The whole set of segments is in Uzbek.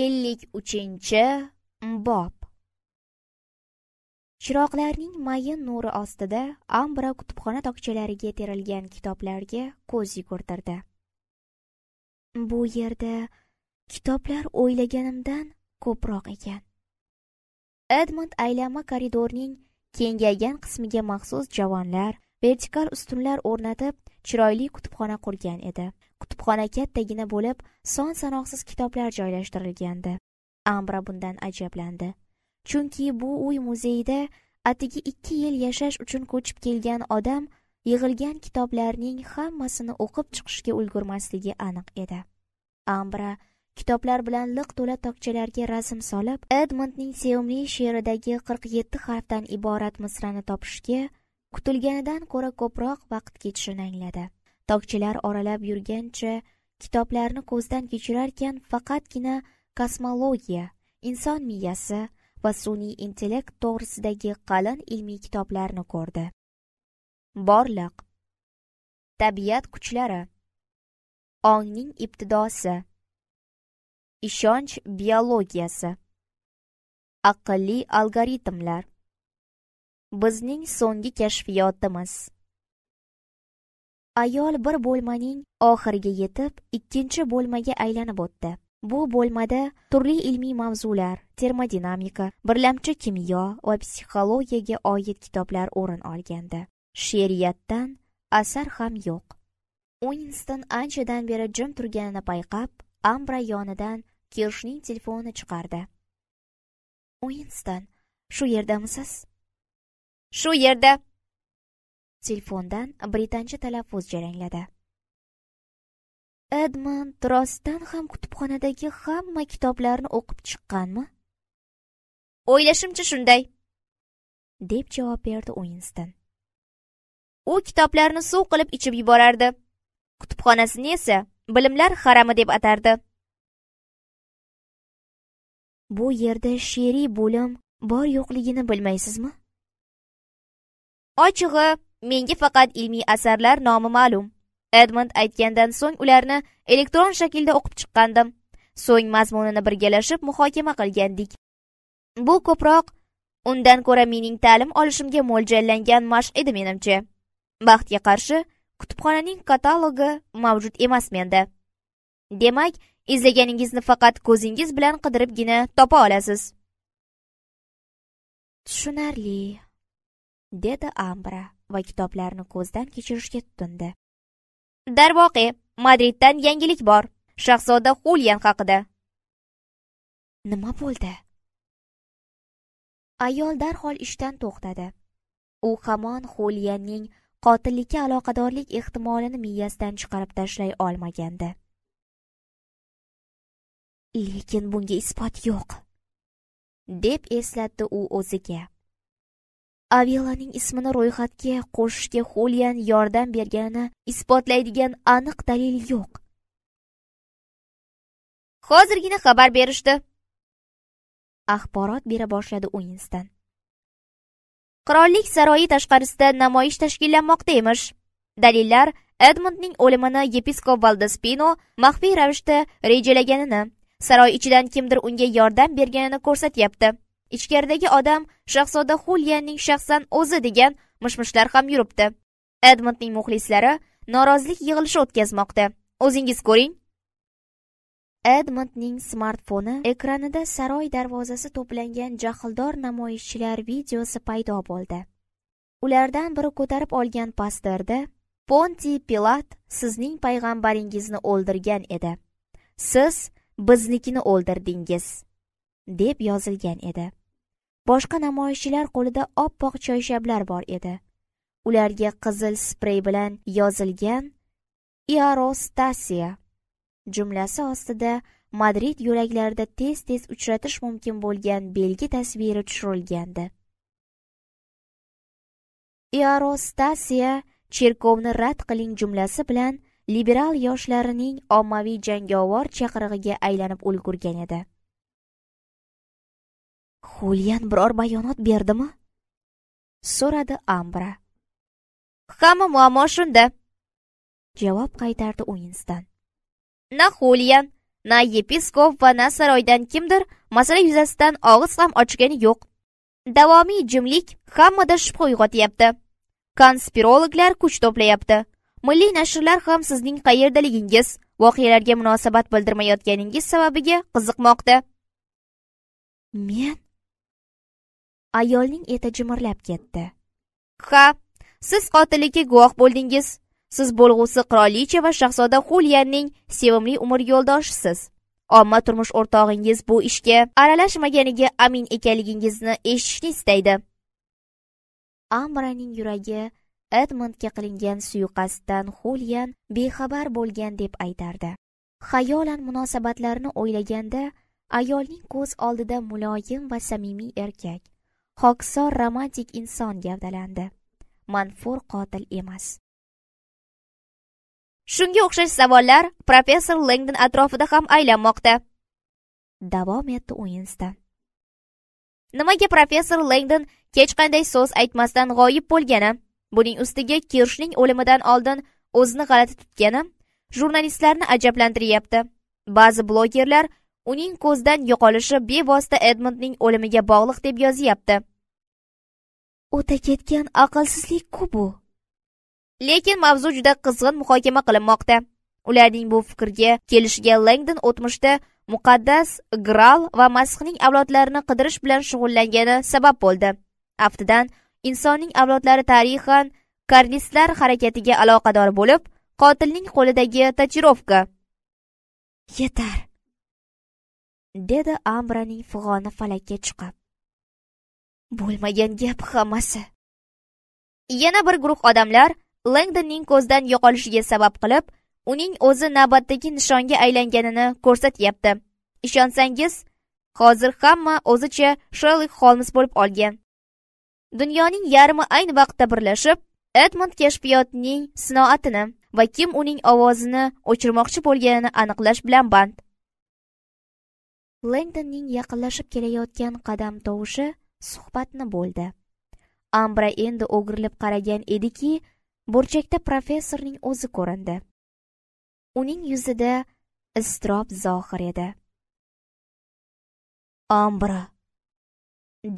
ellik uchinchi bob chiroqlarning mayin nuri ostida ambra kutubxona tokchalariga terilgan kitoblarga ko'z yugurtirdi bu yerda kitoblar o'ylaganimdan ko'proq ekan edmund aylanma koridorning kengaygan qismiga maxsus javonlar vertikal ustunlar o'rnatib chiroyli kutubxona qurgan edi Kutubxona kattagina bo'lib, son-sanoqsiz kitoblar joylashtirilgandi. Ambra bundan ajablandi. Chunki bu uy muzeyida atigi 2 yil yashash uchun ko'chib kelgan odam yig'ilgan kitoblarning hammasini o'qib chiqishga ulgurmasligi aniq edi. Ambra kitoblar bilan liq to'la tokchalarga rasm solib, Edmundning sevimli she'ridagi 47 harfdan iborat misrani topishga kutilganidan ko'ra ko'proq vaqt ketishini angladi. tokchilar oralab yurgancha kitoblarni ko'zdan kechirarkan faqatgina kosmologiya inson miyasi va sun'iy intellekt to'g'risidagi qalin ilmiy kitoblarni ko'rdi borliq tabiat kuchlari ongning ibtidosi ishonch biologiyasi aqlli algoritmlar bizning so'nggi kashfiyotimiz ayol bir bo'lmaning oxiriga yetib ikkinchi bo'lmaga aylanib o'tdi bu bo'lmada turli ilmiy mavzular termodinamika birlamchi kimyo va psixologiyaga oid kitoblar o'rin olgandi she'riyatdan asar ham yo'q uinston anchadan beri jim turganini payqab ambra yonidan kirshning telefonini chiqardi uinston shu yerdamisiz shu yerda telefondan britancha talaffuz jarangladi edmond rostdan ham kutubxonadagi hamma kitoblarni o'qib chiqqanmi o'ylashimcha shunday deb javob berdi uinston u kitoblarni suv qilib ichib yuborardi kutubxonasini esa bilimlar harami deb atardi bu yerda she'riy bo'lim bor yo'qligini bilmaysizmi ochig'i menga faqat ilmiy asarlar nomi ma'lum edmund aytgandan so'ng ularni elektron shaklda o'qib chiqqandim so'ng mazmunini birgalashib muhokama qilgandik bu ko'proq undan ko'ra mening ta'lim olishimga mo'ljallangan mashq edi menimcha baxtga qarshi kutubxonaning katalogi mavjud emas menda demak izlaganingizni faqat ko'zingiz bilan qidiribgina topa olasiz tushunarli dedi ambra va kitoblarni ko'zdan kechirishga tutindi darvoqe madriddan yangilik bor shahzoda xulyan haqida nima bo'ldi ayol darhol ishdan to'xtadi u hamon xulyanning qotillikka aloqadorlik ehtimolini miyasidan chiqarib tashlay olmagandi lekin bunga isbot yo'q deb eslatdi u o'ziga Avelaning ismini ro'yxatga qo'shishga Xulian yordam bergani isbotlaydigan aniq dalil yo'q. Hozirgina xabar berishdi. Axborot bera boshladi Uinston. Qirollik saroyi tashqarisida namoyish tashkillanmoqda emish. Dalillar Edmundning o'limini yepiskop valdespino maxfiy ravishda rejalaganini, saroy ichidan kimdir unga yordam berganini ko'rsatyapti. ichkaridagi odam shahzoda xulyanning shaxsan o'zi degan mishmishlar ham yuribdi edmundning muxlislari norozilik yig'ilishi o'tkazmoqda o'zingiz ko'ring edmundning smartfoni ekranida saroy darvozasi to'plangan jahldor namoyishchilar videosi paydo bo'ldi ulardan biri ko'tarib olgan pastirda ponti pilat sizning payg'ambaringizni o'ldirgan edi siz biznikini o'ldirdingiz deb yozilgan edi Boshqa namoyishchilar qo'lida oppoq choyshablar bor edi. Ularga qizil sprey bilan yozilgan Iarostasiya jumlasi ostida Madrid yo'laklarida tez-tez uchratish mumkin bo'lgan belgi tasviri tushirilgandi. Iarostasiya cherkovni rad qiling jumlasi bilan liberal yoshlarining ommaviy jangovar chaqirig'iga aylanib ulgurgan edi. Xulyan biror bayonot berdimi? so'radi Ambra. Hamma muammo shunda. Javob qaytardi o'yinstan. Na Xulyan, na yepiskop va na saroydan kimdir masala yuzasidan og'iz ham ochgani yo'q. Davomiy jimlik hammada shubha uyg'otyapti. Konspirologlar kuch to'playapti. Milliy nashrlar ham sizning qayerdaligingiz, voqealarga munosabat bildirmayotganingiz sababiga qiziqmoqda. Men ayolning eti jimirlab ketdi ha siz qotillikka guvoh bo'ldingiz siz bo'lg'usi qirolicha va shahzoda xulyanning sevimli umr yo'ldoshisiz omma turmush o'rtog'ingiz bu ishga aralashmaganiga amin ekanligingizni eshitishni istaydi amraning yuragi edmundga qilingan suiqasddan xulyan bexabar bo'lgan deb aytardi xayolan munosabatlarni o'ylaganda ayolning ko'z oldida muloyim va samimiy erkak xokisor romantik inson gavdalandi manfur qotil emas shunga o'xshash savollar professor lengdon atrofida ham aylanmoqda davom etdi uinston nimaga professor lengdon hech qanday so'z aytmasdan g'oyib bo'lgani buning ustiga kirshning o'limidan oldin o'zini g'alati tutgani jurnalistlarni ajablantiryapti ba'zi blogerlar uning ko'zdan yo'qolishi bevosita edmundning o'limiga bog'liq deb yozyapti o'ta ketgan aqlsizlik ku bu lekin mavzu juda qizg'in muhokama qilinmoqda ularning bu fikrga kelishiga langdon o'tmishda muqaddas gral va masihning avlodlarini qidirish bilan shug'ullangani sabab bo'ldi aftidan insonning avlodlari tarixan karnistlar harakatiga aloqador bo'lib qotilning qo'lidagi tatuirovka yetar dedi ambraning fig'oni falakka chiqib bo'lmagan gap hammasi yana bir guruh odamlar lendonning ko'zdan yo'qolishiga sabab qilib uning o'zi navbatdagi nishonga aylanganini ko'rsatyapti ishonsangiz hozir hamma o'zicha sherlok holmes bo'lib olgan dunyoning yarmi ayni vaqtda birlashib edmond kashfiyotning sinoatini va kim uning ovozini o'chirmoqchi bo'lganini aniqlash bilan band lengdonning yaqinlashib kelayotgan qadam tovushi suhbatni bo'ldi ambra endi o'girilib qaragan ediki burchakda professorning o'zi ko'rindi uning yuzida iztirob zohir edi ambra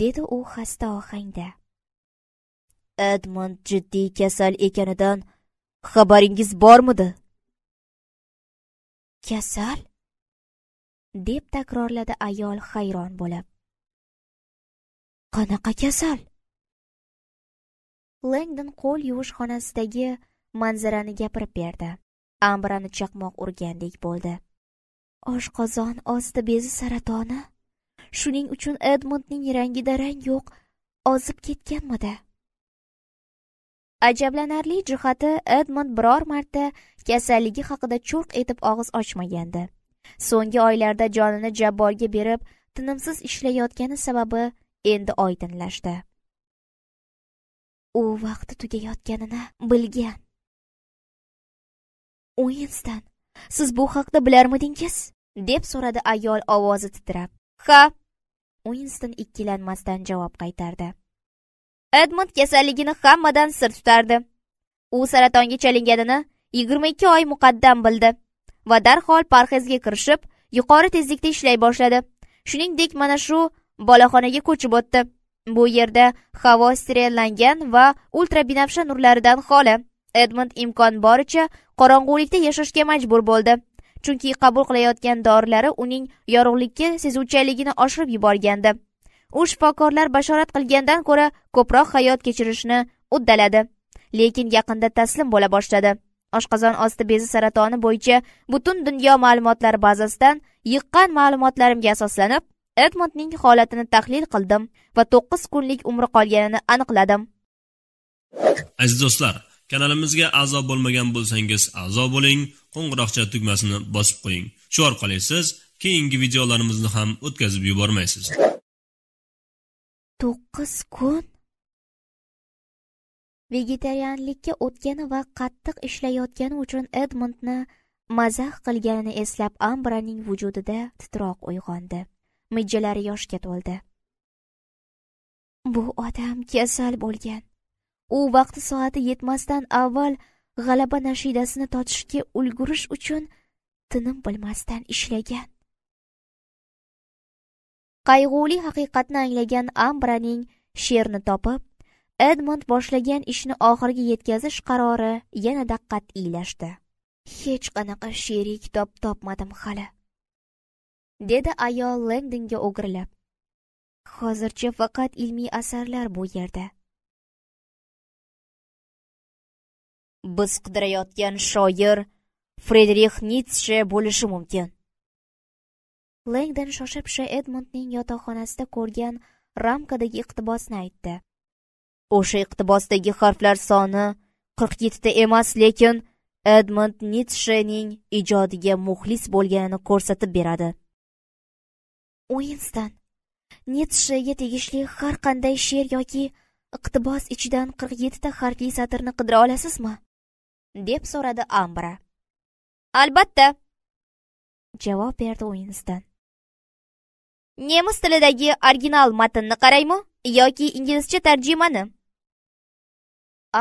dedi u xasta ohangda edmund jiddiy kasal ekanidan xabaringiz bormidi kasal deb takrorladi ayol hayron bo'lib qanaqa kasal langdon qo'l yuvish xonasidagi manzarani gapirib berdi ambrani chaqmoq urgandek bo'ldi oshqozon osti bezi saratoni shuning uchun edmundning rangi darang yo'q ozib ketganmidi ajablanarli jihati edmund biror marta kasalligi haqida churq etib og'iz ochmagandi so'nggi oylarda jonini jabborga berib tinimsiz ishlayotgani sababi endi oydinlashdi u vaqti tugayotganini bilgan uinston siz bu haqda bilarmidingiz deb so'radi ayol ovozi titrab ha uinston ikkilanmasdan javob qaytardi edmund kasalligini hammadan sir tutardi u saratonga chalinganini yigirma ikki oy muqaddam bildi va darhol parhezga kirishib yuqori tezlikda ishlay boshladi shuningdek mana shu bolaxonaga ko'chib o'tdi bu yerda havo sterillangan va ultrabinafsha nurlaridan xoli edmund imkon boricha qorong'ulikda yashashga majbur bo'ldi chunki qabul qilayotgan dorilari uning yorug'likka sezuvchanligini oshirib yuborgandi u shifokorlar bashorat qilgandan ko'ra ko'proq hayot kechirishni uddaladi lekin yaqinda taslim bo'la boshladi oshqozon osti bezi saratoni bo'yicha butun dunyo ma'lumotlar bazasidan yiqqan ma'lumotlarimga asoslanib Edmondning holatini tahlil qildim va 9 kunlik umri qolganini aniqladim. Aziz do'stlar, kanalimizga a'zo bo'lmagan bo'lsangiz, a'zo bo'ling, qo'ng'iroqcha tugmasini bosib qo'ying. Shu orqali siz keyingi videolarimizni ham o'tkazib yubormaysiz. 9 kun vegetarianlikka o'tgani va qattiq ishlayotgani uchun Edmondni mazax qilganini eslab Ambraning vujudida titroq uyg'ondi. mijjalari yoshga to'ldi bu odam kasal bo'lgan u vaqti soati yetmasdan avval g'alaba nashidasini totishga ulgurish uchun tinim bilmasdan ishlagan qayg'uli haqiqatni anglagan ambraning she'rni topib edmund boshlagan ishni oxiriga yetkazish qarori yanada qat'iylashdi hech qanaqa sherik kitob topmadim hali dedi ayol langdonga o'girilib hozircha faqat ilmiy asarlar bu yerda biz qidirayotgan shoir frederix nitshe bo'lishi mumkin langdon shosha pisha edmundning yotoqxonasida ko'rgan ramkadagi iqtibosni aytdi o'sha iqtibosdagi harflar soni qirq yettita emas lekin edmund nitshening ijodiga muxlis bo'lganini ko'rsatib beradi Uinston Nitsshega tegishli har qanday she'r yoki iqtibos ichidan 47 ta harfli satrni qidira olasizmi? deb so'radi Ambra. Albatta. Javob berdi Уинстон. Nemis tilidagi original matnni qaraymi yoki inglizcha tarjimani?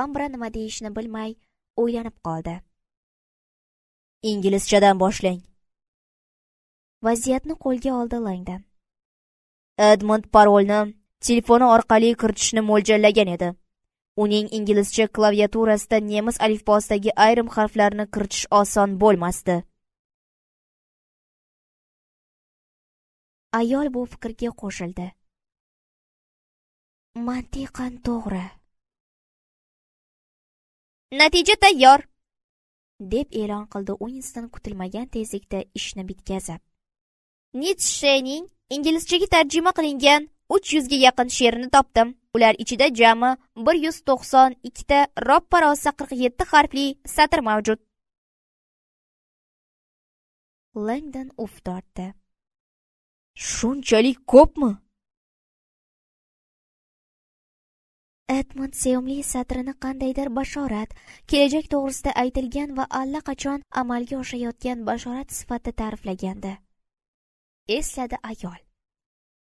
Ambra nima deyishini bilmay o'ylanib qoldi. Inglizchadan boshlang, vaziyatni qo'lga oldi langdan edmund parolni telefoni orqali kiritishni mo'ljallagan edi uning inglizcha klaviaturasida nemis alifbosidagi ayrim harflarni kiritish oson bo'lmasdi ayol bu fikrga qo'shildi mantiqan to'g'ri natija tayyor deb e'lon qildi uinston kutilmagan tezlikda ishni bitkazib nitshening inglizchaga tarjima qilingan 300 ga yaqin she'rini topdim ular ichida jami 192 ta roppa rosa 47 harfli satr mavjud langdon uf tortdi shunchalik ko'pmi edmund sevimli satrini qandaydir bashorat kelajak to'g'risida aytilgan va allaqachon amalga oshayotgan bashorat sifatida ta'riflagandi esladi ayol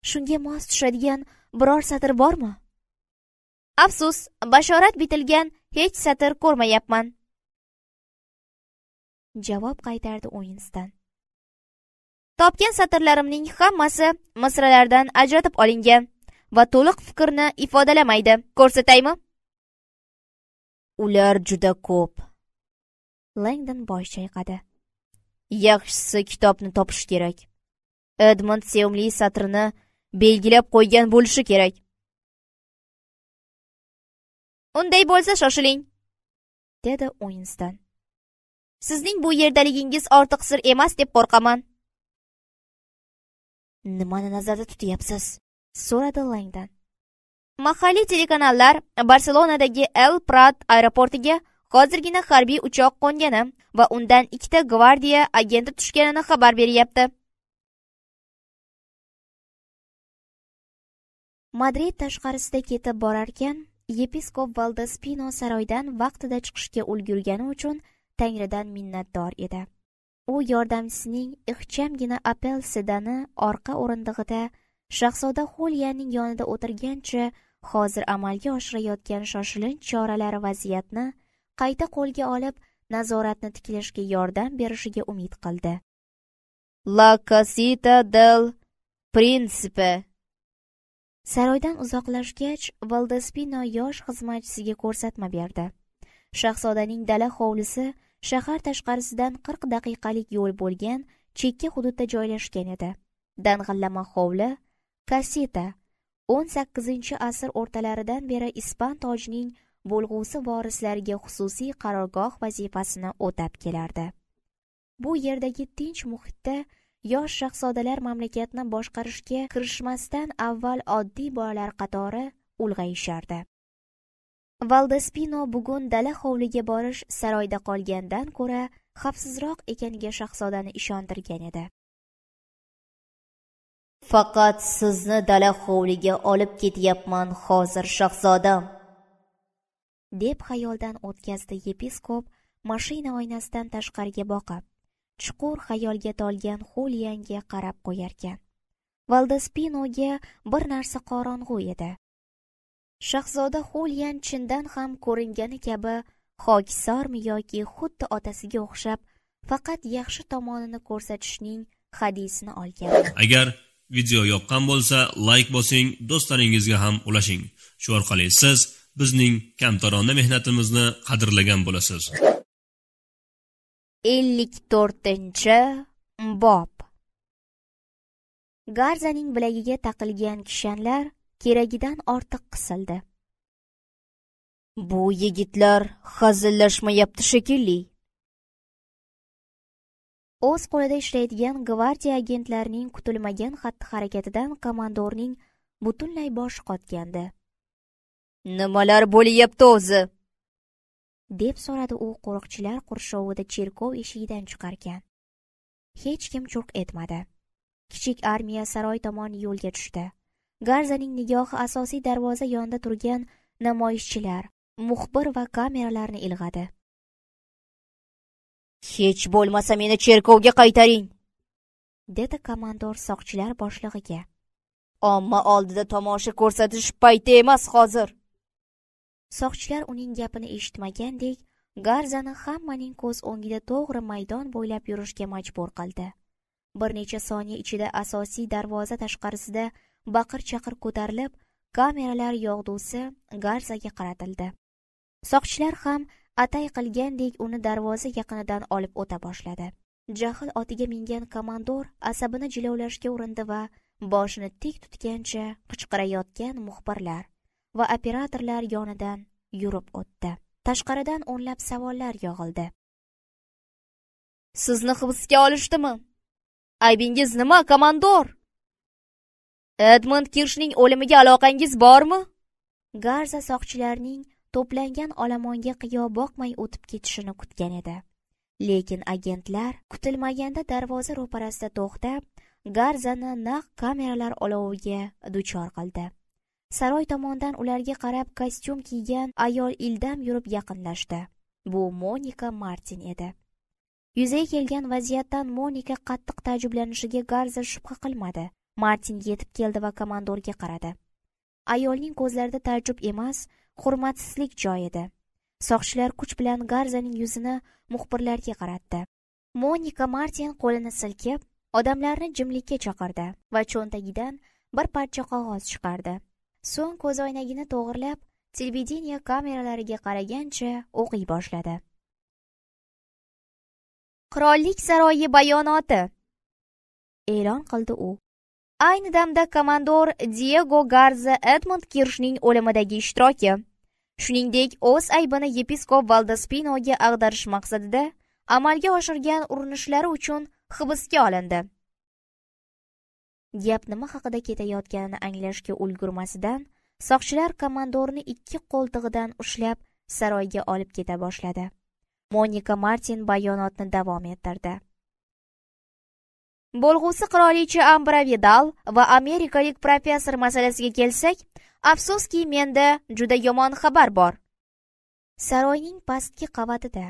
shunga mos tushadigan biror satr bormi afsus bashorat bitilgan hech satr ko'rmayapman javob qaytardi uinston topgan satrlarimning hammasi misralardan ajratib olingan va to'liq fikrni ifodalamaydi ko'rsataymi ular juda ko'p langdon bosh chayqadi yaxshisi kitobni topish kerak edmond sevimli satrini belgilab qo'ygan bo'lishi kerak unday bo'lsa shoshiling dedi uinston sizning bu yerdaligingiz ortiq sir emas deb qo'rqaman nimani nazarda tutyapsiz so'radi langdan mahalliy telekanallar barselonadagi el prat aeroportiga hozirgina harbiy uchoq qo'ngani va undan ikkita gvardiya agenti tushganini xabar beryapti madrid tashqarisida ketib borarkan yepiskop valdespino saroydan vaqtida chiqishga ulgurgani uchun tangridan minnatdor edi u yordamchisining ixchamgina apel sedani orqa o'rindig'ida shahzoda xulyaning yonida o'tirgancha hozir amalga oshirayotgan shoshilinch choralar vaziyatni qayta qo'lga olib nazoratni tiklashga yordam berishiga umid qildi La Casita del Principe Saroydan uzoqlashgach, Valdaspino yosh xizmatchisiga ko'rsatma berdi. Shahzodaning dala hovlisi shahar tashqarisidan 40 daqiqalik yo'l bo'lgan chekka hududda joylashgan edi. Dang'illama hovli Kaseta 18-asr o'rtalaridan beri Ispan tojining bo'lg'usi vorislariga xususiy qarorgoh vazifasini o'tab kelardi. Bu yerdagi tinch muhitda yosh shahzodalar mamlakatni boshqarishga kirishmasdan avval oddiy bolalar qatori ulg'ayishardi valdespino bugun dala hovliga borish saroyda qolgandan ko'ra xavfsizroq ekaniga shahzodani ishontirgan edi faqat sizni dala hovliga olib ketyapman hozir shahzodam deb xayoldan o'tkazdi yepiskop mashina oynasidan tashqariga boqib chuqur xayolga tolgan xulyanga qarab qo'yarkan valdaspinoga bir narsa qorong'u edi shahzoda xulyan chindan ham ko'ringani kabi hokisormi yoki xuddi otasiga o'xshab faqat yaxshi tomonini ko'rsatishning hadisini olgan agar video yoqqan bo'lsa layk bosing do'stlaringizga ham ulashing shu orqali siz bizning kamtarona mehnatimizni qadrlagan bo'lasiz ellik to'rtinchi bob garzaning bilagiga taqilgan kishanlar keragidan ortiq qisildi bu yigitlar hazillashmayapti shekilli o'z qo'lida ishlaydigan gvardiya agentlarining kutilmagan xatti harakatidan komandorning butunlay boshi qotgandi nimalar bo'lyapti o'zi deb so'radi u qo'riqchilar qurshovida cherkov eshigidan chiqarkan hech kim churq etmadi kichik armiya saroy tomon yo'lga tushdi garzaning nigohi asosiy darvoza yonida turgan namoyishchilar muxbir va kameralarni ilg'adi hech bo'lmasa meni cherkovga qaytaring dedi komandor soqchilar boshlig'iga omma oldida tomosha ko'rsatish payti emas hozir soqchilar uning gapini eshitmagandek garzani hammaning ko'z o'ngida to'g'ri maydon bo'ylab yurishga majbur qildi bir necha soniya ichida asosiy darvoza tashqarisida baqir chaqir ko'tarilib kameralar yog'dusi garzaga qaratildi soqchilar ham atay qilgandek uni darvoza yaqinidan olib o'ta boshladi jahl otiga mingan komandor asabini jilovlashga urindi va boshini tik tutgancha qichqirayotgan muxbirlar va operatorlar yonidan yurib o'tdi tashqaridan o'nlab savollar yog'ildi sizni hibsga olishdimi aybingiz nima komandor edmund kirshning o'limiga aloqangiz bormi garza soqchilarning to'plangan olomonga qiyo boqmay o'tib ketishini kutgan edi lekin agentlar kutilmaganda darvoza ro'parasida to'xtab garzani naq kameralar oloviga duchor qildi Saroy tomondan ularga qarab kostyum kiygan ayol ildam yurib yaqinlashdi. Bu Monika Martin edi. Yuzaga kelgan vaziyatdan Monika qattiq taajjublanishiga Garza shubha qilmadi. Martin yetib keldi va komandorga qaradi. Ayolning ko'zlarida taajjub emas, hurmatsizlik joy edi. Soqchilar kuch bilan Garzaning yuzini muxbirlarga qaratdi. Monika Martin qo'lini silkib, odamlarni jimlikka chaqirdi va cho'ntagidan bir parcha qog'oz chiqardi. so'ng ko'zoynagini to'g'irlab televideniya kameralariga qaragancha o'qiy boshladi qirollik saroyi bayonoti e'lon qildi u ayni damda komandor diego garza edmund kirshning o'limidagi ishtiroki shuningdek o'z aybini yepiskop valdaspinoga ag'darish maqsadida amalga oshirgan urinishlari uchun hibsga olindi gap nima haqida ketayotganini anglashga ulgurmasidan soqchilar komandorni ikki qo'ltig'idan ushlab saroyga olib keta boshladi monika martin bayonotni davom ettirdi bo'lg'usi qirolicha ambra vidal va amerikalik professor masalasiga kelsak afsuski menda juda yomon xabar bor saroyning pastki qavatida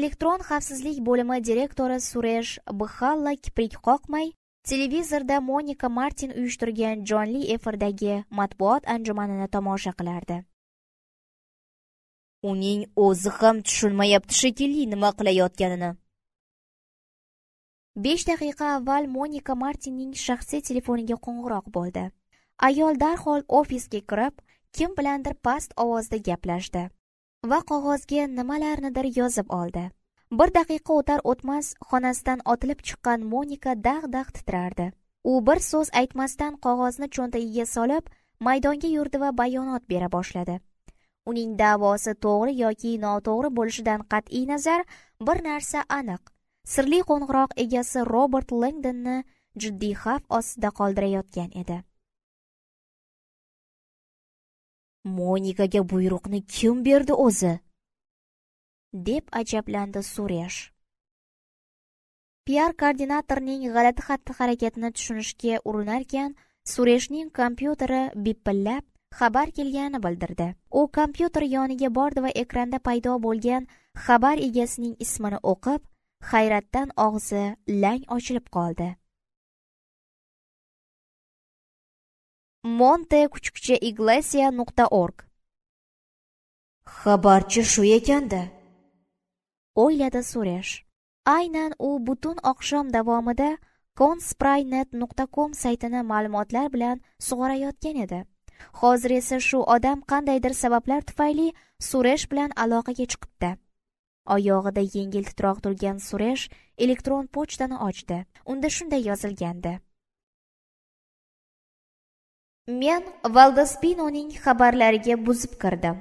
elektron xavfsizlik bo'limi direktori suresh bixalla kiprik qoqmay televizorda monika martin uyushtirgan jonli efirdagi matbuot anjumanini tomosha qilardi uning o'zi ham tushunmayapti shekilli nima qilayotganini besh daqiqa avval monika martinning shaxsiy telefoniga qo'ng'iroq bo'ldi ayol darhol ofisga kirib kim bilandir past ovozda gaplashdi va qog'ozga nimalarnidir yozib oldi bir daqiqa o'tar o'tmas xonasidan otilib chiqqan monika dag' dag' titrardi u bir so'z aytmasdan qog'ozni cho'ntagiga solib maydonga yurdi va bayonot bera boshladi uning davosi to'g'ri yoki noto'g'ri bo'lishidan qat'iy nazar bir narsa aniq sirli qo'ng'iroq egasi robert lengdonni jiddiy xavf ostida qoldirayotgan edi monikaga buyruqni kim berdi o'zi deb ajablandi Suresh. PR koordinatorning g'alati xatti-harakatini tushunishga urinarkan, Sureshning kompyuteri bippillab xabar kelganini bildirdi. U kompyuter yoniga bordi va ekranda paydo bo'lgan xabar egasining ismini o'qib, hayratdan og'zi lang ochilib qoldi. monte kuchukcha iglesia nuqta org xabarchi shu ekanda o'yladi suresh aynan u butun oqshom davomida conspraynet.com saytini ma'lumotlar bilan sug'orayotgan edi hozir esa shu odam qandaydir sabablar tufayli suresh bilan aloqaga chiqibdi oyog'ida yengil titroq turgan suresh elektron pochtani ochdi unda shunday yozilgandi men valdaspinoning xabarlariga buzib kirdim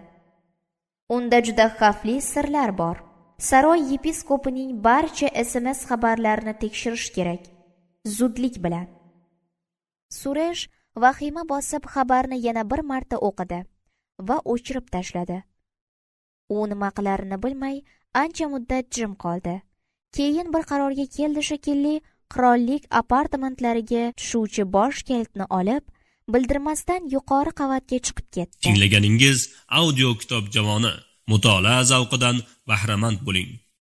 unda juda xavfli sirlar bor saroy yepiskopining barcha sms xabarlarini tekshirish kerak zudlik bilan suresh vahima bosib xabarni yana bir marta o'qidi va o'chirib tashladi u nima qilarini bilmay ancha muddat jim qoldi keyin bir qarorga keldi shekilli qirollik apartamentlariga tushuvchi bosh kalitni olib bildirmasdan yuqori qavatga chiqib ketdi tinglaganingiz audio kitob javoni mutolaa zavqidan bahramand bo'ling